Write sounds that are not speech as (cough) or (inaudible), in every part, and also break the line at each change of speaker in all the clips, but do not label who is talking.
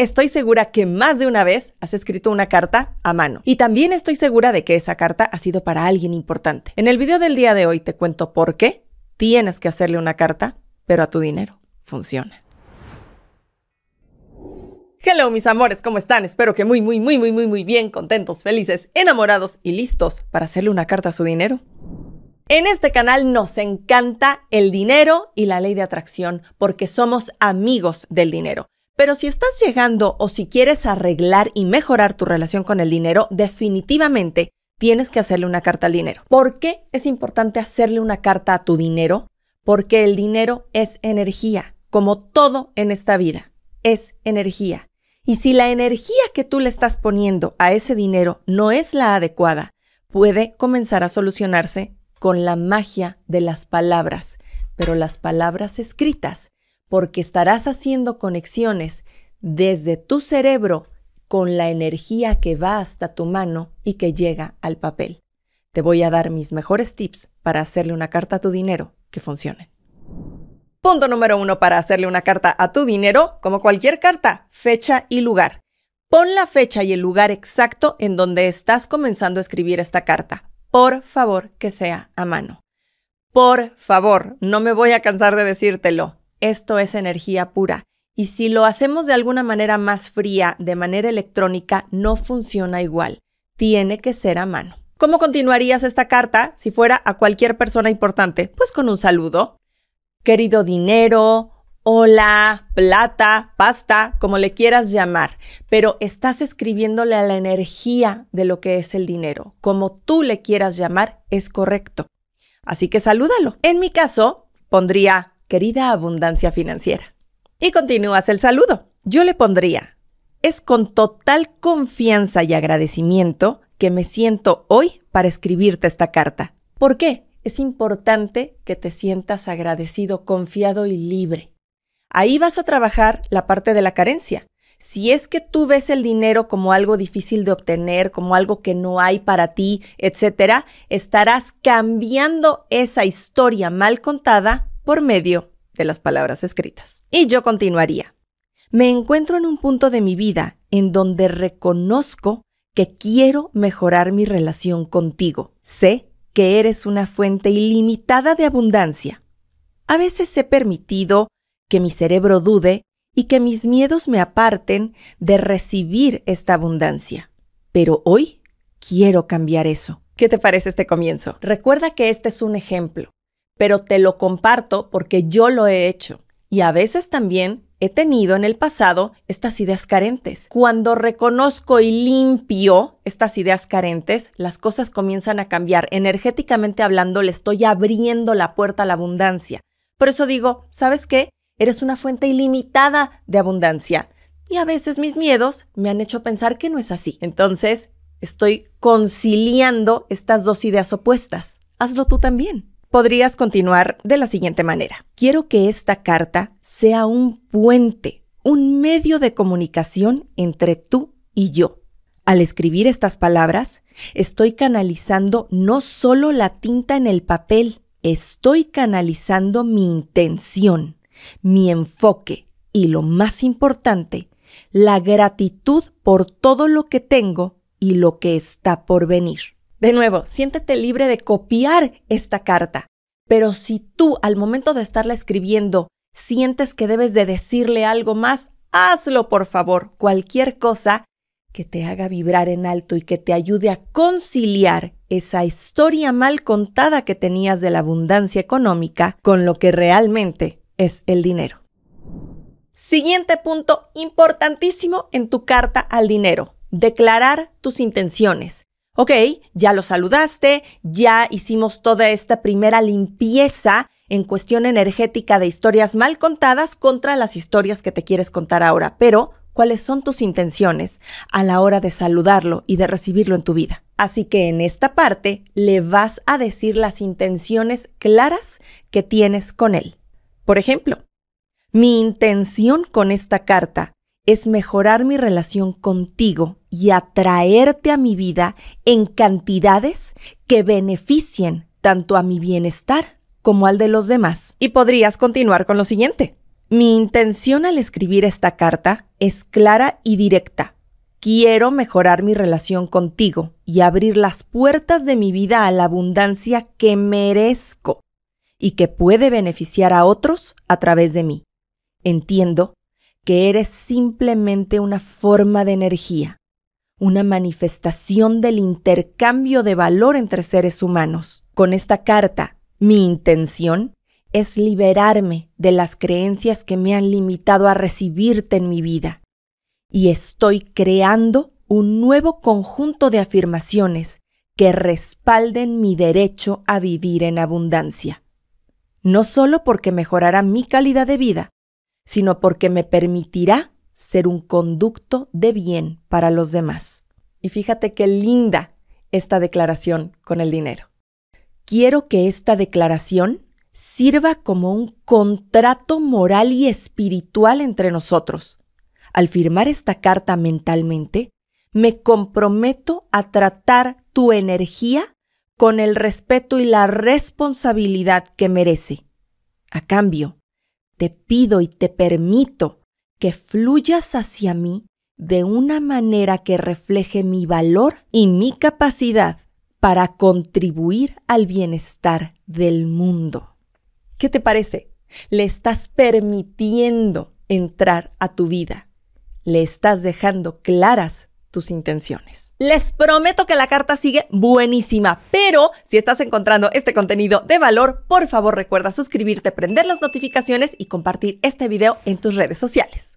Estoy segura que más de una vez has escrito una carta a mano. Y también estoy segura de que esa carta ha sido para alguien importante. En el video del día de hoy te cuento por qué tienes que hacerle una carta, pero a tu dinero. Funciona. Hello mis amores, ¿cómo están? Espero que muy, muy, muy, muy, muy, muy bien, contentos, felices, enamorados y listos para hacerle una carta a su dinero. En este canal nos encanta el dinero y la ley de atracción porque somos amigos del dinero. Pero si estás llegando o si quieres arreglar y mejorar tu relación con el dinero, definitivamente tienes que hacerle una carta al dinero. ¿Por qué es importante hacerle una carta a tu dinero? Porque el dinero es energía, como todo en esta vida, es energía. Y si la energía que tú le estás poniendo a ese dinero no es la adecuada, puede comenzar a solucionarse con la magia de las palabras, pero las palabras escritas porque estarás haciendo conexiones desde tu cerebro con la energía que va hasta tu mano y que llega al papel. Te voy a dar mis mejores tips para hacerle una carta a tu dinero que funcione. Punto número uno para hacerle una carta a tu dinero, como cualquier carta, fecha y lugar. Pon la fecha y el lugar exacto en donde estás comenzando a escribir esta carta. Por favor, que sea a mano. Por favor, no me voy a cansar de decírtelo esto es energía pura. Y si lo hacemos de alguna manera más fría, de manera electrónica, no funciona igual. Tiene que ser a mano. ¿Cómo continuarías esta carta si fuera a cualquier persona importante? Pues con un saludo. Querido dinero, hola, plata, pasta, como le quieras llamar, pero estás escribiéndole a la energía de lo que es el dinero. Como tú le quieras llamar, es correcto. Así que salúdalo. En mi caso, pondría querida abundancia financiera. Y continúas el saludo. Yo le pondría, es con total confianza y agradecimiento que me siento hoy para escribirte esta carta. ¿Por qué? Es importante que te sientas agradecido, confiado y libre. Ahí vas a trabajar la parte de la carencia. Si es que tú ves el dinero como algo difícil de obtener, como algo que no hay para ti, etcétera, estarás cambiando esa historia mal contada por medio de las palabras escritas. Y yo continuaría. Me encuentro en un punto de mi vida en donde reconozco que quiero mejorar mi relación contigo. Sé que eres una fuente ilimitada de abundancia. A veces he permitido que mi cerebro dude y que mis miedos me aparten de recibir esta abundancia. Pero hoy quiero cambiar eso. ¿Qué te parece este comienzo? Recuerda que este es un ejemplo pero te lo comparto porque yo lo he hecho. Y a veces también he tenido en el pasado estas ideas carentes. Cuando reconozco y limpio estas ideas carentes, las cosas comienzan a cambiar. Energéticamente hablando, le estoy abriendo la puerta a la abundancia. Por eso digo, ¿sabes qué? Eres una fuente ilimitada de abundancia. Y a veces mis miedos me han hecho pensar que no es así. Entonces, estoy conciliando estas dos ideas opuestas. Hazlo tú también podrías continuar de la siguiente manera. Quiero que esta carta sea un puente, un medio de comunicación entre tú y yo. Al escribir estas palabras, estoy canalizando no solo la tinta en el papel, estoy canalizando mi intención, mi enfoque y, lo más importante, la gratitud por todo lo que tengo y lo que está por venir. De nuevo, siéntete libre de copiar esta carta, pero si tú al momento de estarla escribiendo sientes que debes de decirle algo más, hazlo por favor, cualquier cosa que te haga vibrar en alto y que te ayude a conciliar esa historia mal contada que tenías de la abundancia económica con lo que realmente es el dinero. Siguiente punto importantísimo en tu carta al dinero, declarar tus intenciones. Ok, ya lo saludaste, ya hicimos toda esta primera limpieza en cuestión energética de historias mal contadas contra las historias que te quieres contar ahora, pero cuáles son tus intenciones a la hora de saludarlo y de recibirlo en tu vida. Así que en esta parte le vas a decir las intenciones claras que tienes con él. Por ejemplo, mi intención con esta carta es mejorar mi relación contigo y atraerte a mi vida en cantidades que beneficien tanto a mi bienestar como al de los demás. Y podrías continuar con lo siguiente. Mi intención al escribir esta carta es clara y directa. Quiero mejorar mi relación contigo y abrir las puertas de mi vida a la abundancia que merezco y que puede beneficiar a otros a través de mí. Entiendo que eres simplemente una forma de energía una manifestación del intercambio de valor entre seres humanos. Con esta carta, mi intención es liberarme de las creencias que me han limitado a recibirte en mi vida. Y estoy creando un nuevo conjunto de afirmaciones que respalden mi derecho a vivir en abundancia. No solo porque mejorará mi calidad de vida, sino porque me permitirá ser un conducto de bien para los demás. Y fíjate qué linda esta declaración con el dinero. Quiero que esta declaración sirva como un contrato moral y espiritual entre nosotros. Al firmar esta carta mentalmente, me comprometo a tratar tu energía con el respeto y la responsabilidad que merece. A cambio, te pido y te permito que fluyas hacia mí de una manera que refleje mi valor y mi capacidad para contribuir al bienestar del mundo. ¿Qué te parece? Le estás permitiendo entrar a tu vida. Le estás dejando claras tus intenciones. Les prometo que la carta sigue buenísima, pero si estás encontrando este contenido de valor, por favor recuerda suscribirte, prender las notificaciones y compartir este video en tus redes sociales.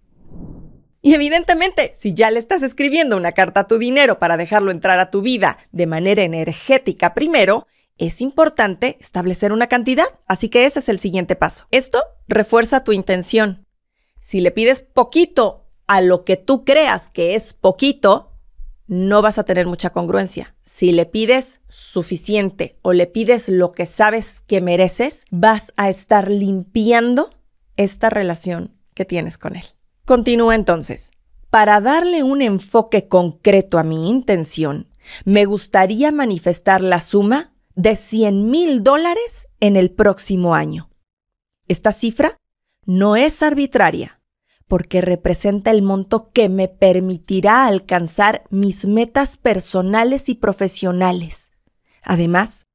Y evidentemente, si ya le estás escribiendo una carta a tu dinero para dejarlo entrar a tu vida de manera energética primero, es importante establecer una cantidad, así que ese es el siguiente paso. Esto refuerza tu intención. Si le pides poquito a lo que tú creas que es poquito, no vas a tener mucha congruencia. Si le pides suficiente o le pides lo que sabes que mereces, vas a estar limpiando esta relación que tienes con él. Continúa entonces. Para darle un enfoque concreto a mi intención, me gustaría manifestar la suma de 100 mil dólares en el próximo año. Esta cifra no es arbitraria, porque representa el monto que me permitirá alcanzar mis metas personales y profesionales. Además,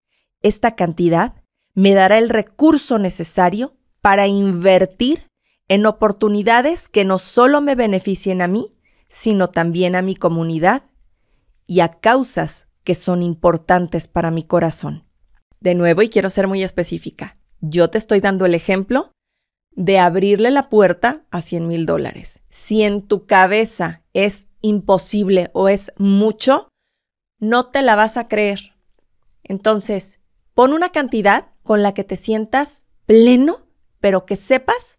esta cantidad me dará el recurso necesario para invertir en oportunidades que no solo me beneficien a mí, sino también a mi comunidad y a causas que son importantes para mi corazón. De nuevo, y quiero ser muy específica, yo te estoy dando el ejemplo de abrirle la puerta a 100 mil dólares. Si en tu cabeza es imposible o es mucho, no te la vas a creer. Entonces, pon una cantidad con la que te sientas pleno, pero que sepas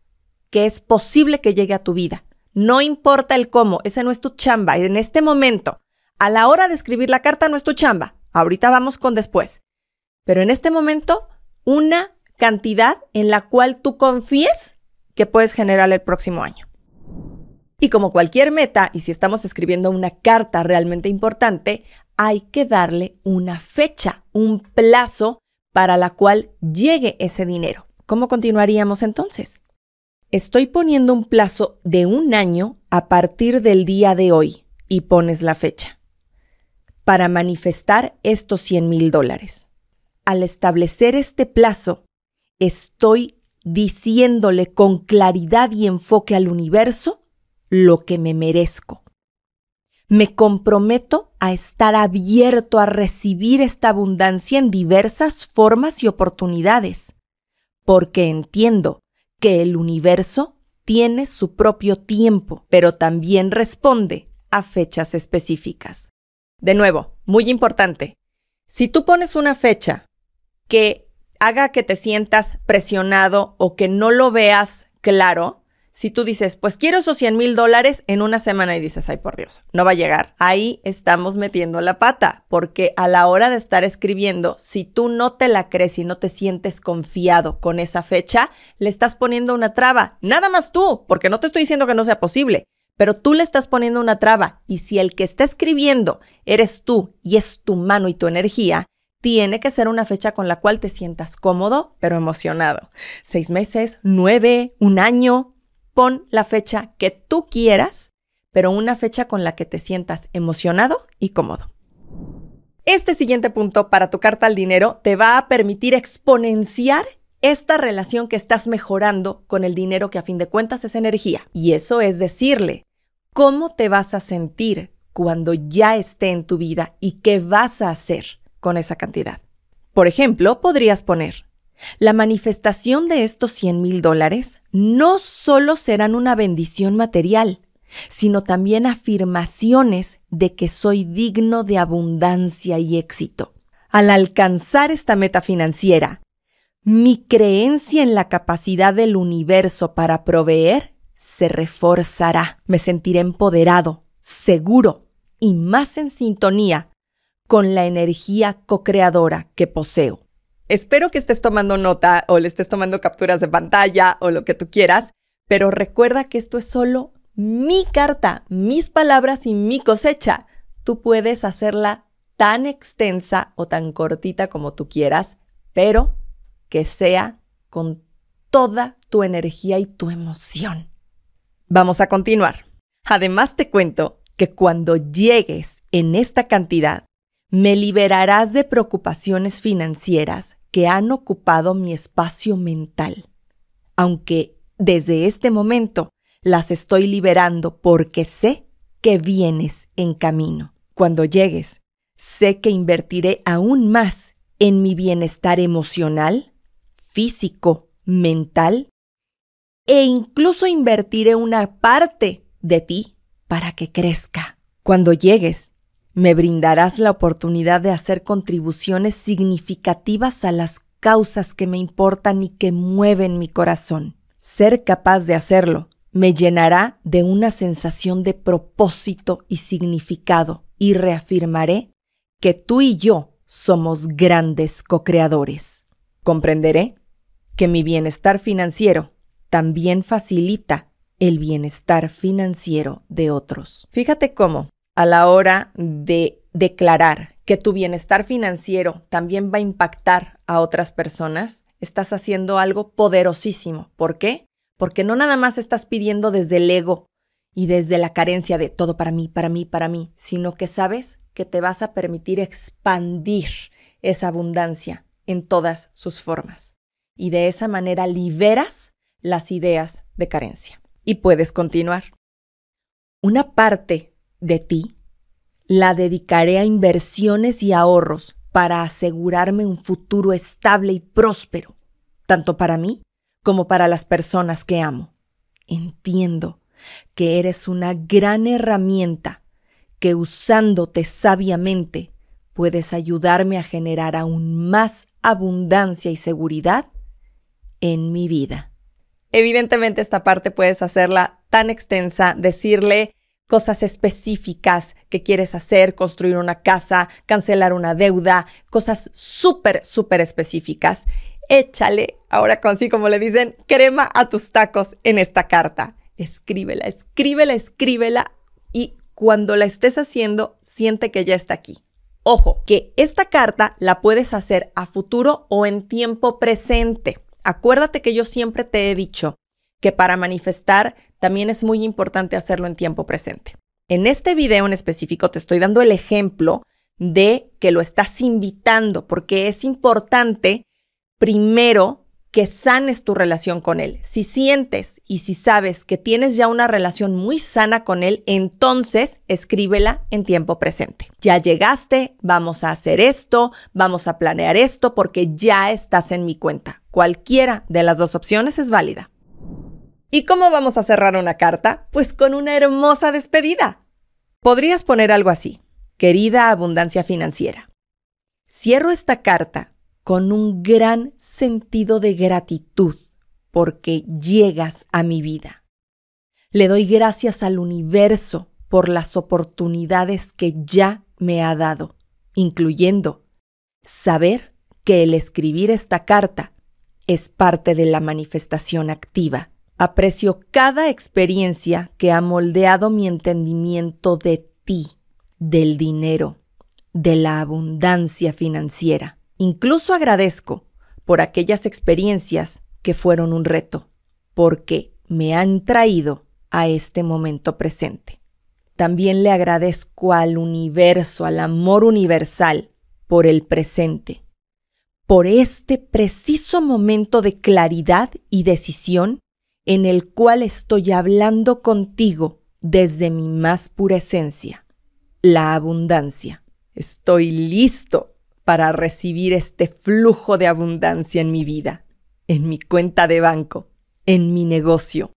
que es posible que llegue a tu vida. No importa el cómo, esa no es tu chamba. En este momento, a la hora de escribir la carta no es tu chamba. Ahorita vamos con después. Pero en este momento, una cantidad en la cual tú confíes que puedes generar el próximo año. Y como cualquier meta, y si estamos escribiendo una carta realmente importante, hay que darle una fecha, un plazo para la cual llegue ese dinero. ¿Cómo continuaríamos entonces? Estoy poniendo un plazo de un año a partir del día de hoy y pones la fecha para manifestar estos 100 mil dólares. Al establecer este plazo estoy diciéndole con claridad y enfoque al universo lo que me merezco. Me comprometo a estar abierto a recibir esta abundancia en diversas formas y oportunidades, porque entiendo que el universo tiene su propio tiempo, pero también responde a fechas específicas. De nuevo, muy importante, si tú pones una fecha que haga que te sientas presionado o que no lo veas claro, si tú dices, pues quiero esos 100 mil dólares en una semana y dices, ay por Dios, no va a llegar. Ahí estamos metiendo la pata, porque a la hora de estar escribiendo, si tú no te la crees y no te sientes confiado con esa fecha, le estás poniendo una traba. Nada más tú, porque no te estoy diciendo que no sea posible, pero tú le estás poniendo una traba. Y si el que está escribiendo eres tú y es tu mano y tu energía, tiene que ser una fecha con la cual te sientas cómodo, pero emocionado. Seis meses, nueve, un año. Pon la fecha que tú quieras, pero una fecha con la que te sientas emocionado y cómodo. Este siguiente punto para tu carta al dinero te va a permitir exponenciar esta relación que estás mejorando con el dinero que a fin de cuentas es energía. Y eso es decirle, ¿cómo te vas a sentir cuando ya esté en tu vida y qué vas a hacer? con esa cantidad. Por ejemplo, podrías poner, la manifestación de estos 100 mil dólares no solo serán una bendición material, sino también afirmaciones de que soy digno de abundancia y éxito. Al alcanzar esta meta financiera, mi creencia en la capacidad del universo para proveer se reforzará. Me sentiré empoderado, seguro y más en sintonía con la energía co-creadora que poseo. Espero que estés tomando nota o le estés tomando capturas de pantalla o lo que tú quieras, pero recuerda que esto es solo mi carta, mis palabras y mi cosecha. Tú puedes hacerla tan extensa o tan cortita como tú quieras, pero que sea con toda tu energía y tu emoción. Vamos a continuar. Además te cuento que cuando llegues en esta cantidad me liberarás de preocupaciones financieras que han ocupado mi espacio mental, aunque desde este momento las estoy liberando porque sé que vienes en camino. Cuando llegues, sé que invertiré aún más en mi bienestar emocional, físico, mental, e incluso invertiré una parte de ti para que crezca. Cuando llegues, me brindarás la oportunidad de hacer contribuciones significativas a las causas que me importan y que mueven mi corazón. Ser capaz de hacerlo me llenará de una sensación de propósito y significado y reafirmaré que tú y yo somos grandes co-creadores. Comprenderé que mi bienestar financiero también facilita el bienestar financiero de otros. Fíjate cómo a la hora de declarar que tu bienestar financiero también va a impactar a otras personas, estás haciendo algo poderosísimo. ¿Por qué? Porque no nada más estás pidiendo desde el ego y desde la carencia de todo para mí, para mí, para mí, sino que sabes que te vas a permitir expandir esa abundancia en todas sus formas. Y de esa manera liberas las ideas de carencia. Y puedes continuar. Una parte de ti, la dedicaré a inversiones y ahorros para asegurarme un futuro estable y próspero, tanto para mí como para las personas que amo. Entiendo que eres una gran herramienta que usándote sabiamente puedes ayudarme a generar aún más abundancia y seguridad en mi vida. Evidentemente esta parte puedes hacerla tan extensa, decirle cosas específicas que quieres hacer, construir una casa, cancelar una deuda, cosas súper, súper específicas. Échale, ahora con sí, como le dicen, crema a tus tacos en esta carta. Escríbela, escríbela, escríbela y cuando la estés haciendo, siente que ya está aquí. Ojo, que esta carta la puedes hacer a futuro o en tiempo presente. Acuérdate que yo siempre te he dicho que para manifestar también es muy importante hacerlo en tiempo presente. En este video en específico te estoy dando el ejemplo de que lo estás invitando, porque es importante primero que sanes tu relación con él. Si sientes y si sabes que tienes ya una relación muy sana con él, entonces escríbela en tiempo presente. Ya llegaste, vamos a hacer esto, vamos a planear esto porque ya estás en mi cuenta. Cualquiera de las dos opciones es válida. ¿Y cómo vamos a cerrar una carta? Pues con una hermosa despedida. Podrías poner algo así, querida abundancia financiera. Cierro esta carta con un gran sentido de gratitud porque llegas a mi vida. Le doy gracias al universo por las oportunidades que ya me ha dado, incluyendo saber que el escribir esta carta es parte de la manifestación activa Aprecio cada experiencia que ha moldeado mi entendimiento de ti, del dinero, de la abundancia financiera. Incluso agradezco por aquellas experiencias que fueron un reto, porque me han traído a este momento presente. También le agradezco al universo, al amor universal, por el presente, por este preciso momento de claridad y decisión en el cual estoy hablando contigo desde mi más pura esencia, la abundancia. Estoy listo para recibir este flujo de abundancia en mi vida, en mi cuenta de banco, en mi negocio.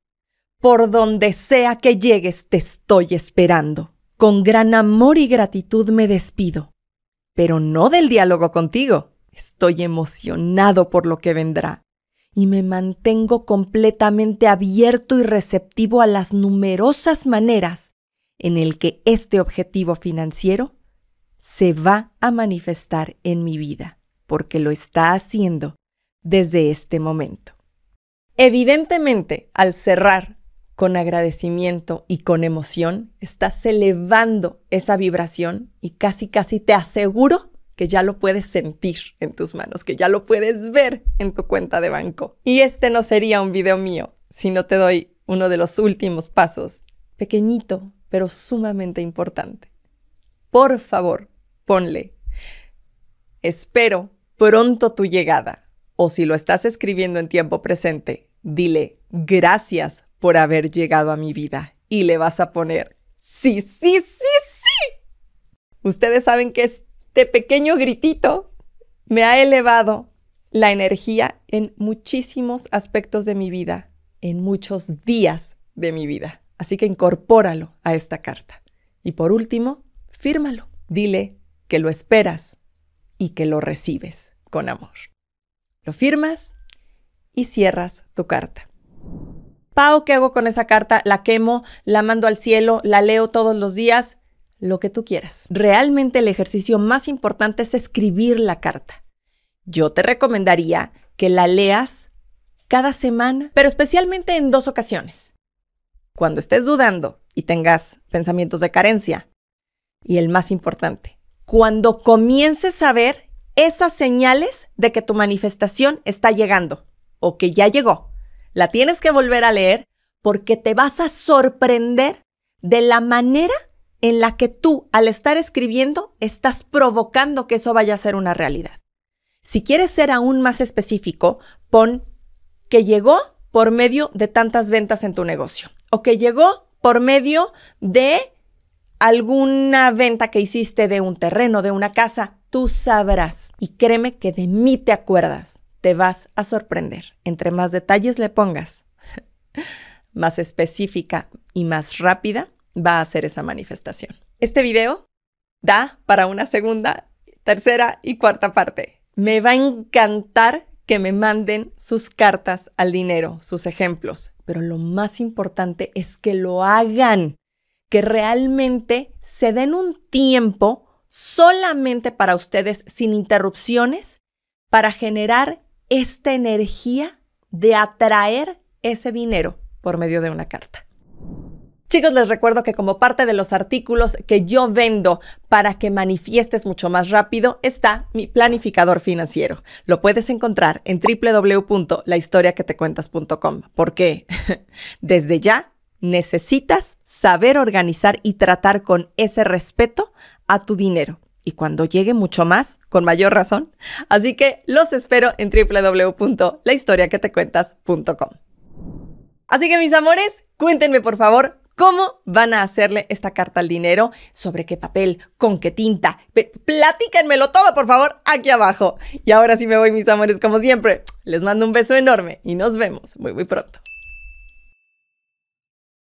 Por donde sea que llegues te estoy esperando. Con gran amor y gratitud me despido, pero no del diálogo contigo. Estoy emocionado por lo que vendrá y me mantengo completamente abierto y receptivo a las numerosas maneras en el que este objetivo financiero se va a manifestar en mi vida, porque lo está haciendo desde este momento. Evidentemente, al cerrar con agradecimiento y con emoción, estás elevando esa vibración y casi casi te aseguro que ya lo puedes sentir en tus manos, que ya lo puedes ver en tu cuenta de banco. Y este no sería un video mío si no te doy uno de los últimos pasos, pequeñito, pero sumamente importante. Por favor, ponle, espero pronto tu llegada, o si lo estás escribiendo en tiempo presente, dile gracias por haber llegado a mi vida y le vas a poner sí, sí, sí, sí. Ustedes saben que es este pequeño gritito me ha elevado la energía en muchísimos aspectos de mi vida, en muchos días de mi vida. Así que incorpóralo a esta carta. Y por último, fírmalo. Dile que lo esperas y que lo recibes con amor. Lo firmas y cierras tu carta. Pau, ¿qué hago con esa carta? La quemo, la mando al cielo, la leo todos los días lo que tú quieras. Realmente el ejercicio más importante es escribir la carta. Yo te recomendaría que la leas cada semana, pero especialmente en dos ocasiones. Cuando estés dudando y tengas pensamientos de carencia. Y el más importante, cuando comiences a ver esas señales de que tu manifestación está llegando o que ya llegó. La tienes que volver a leer porque te vas a sorprender de la manera en la que tú, al estar escribiendo, estás provocando que eso vaya a ser una realidad. Si quieres ser aún más específico, pon que llegó por medio de tantas ventas en tu negocio o que llegó por medio de alguna venta que hiciste de un terreno, de una casa, tú sabrás. Y créeme que de mí te acuerdas. Te vas a sorprender. Entre más detalles le pongas, (laughs) más específica y más rápida va a hacer esa manifestación. Este video da para una segunda, tercera y cuarta parte. Me va a encantar que me manden sus cartas al dinero, sus ejemplos, pero lo más importante es que lo hagan, que realmente se den un tiempo solamente para ustedes sin interrupciones para generar esta energía de atraer ese dinero por medio de una carta. Chicos, les recuerdo que como parte de los artículos que yo vendo para que manifiestes mucho más rápido está mi planificador financiero. Lo puedes encontrar en www.lahistoriaquetecuentas.com porque (laughs) desde ya necesitas saber organizar y tratar con ese respeto a tu dinero y cuando llegue mucho más, con mayor razón. Así que los espero en www.lahistoriaquetecuentas.com. Así que mis amores, cuéntenme por favor cómo van a hacerle esta carta al dinero, sobre qué papel, con qué tinta. platíquenmelo todo, por favor, aquí abajo. Y ahora sí me voy, mis amores, como siempre. Les mando un beso enorme y nos vemos muy, muy pronto.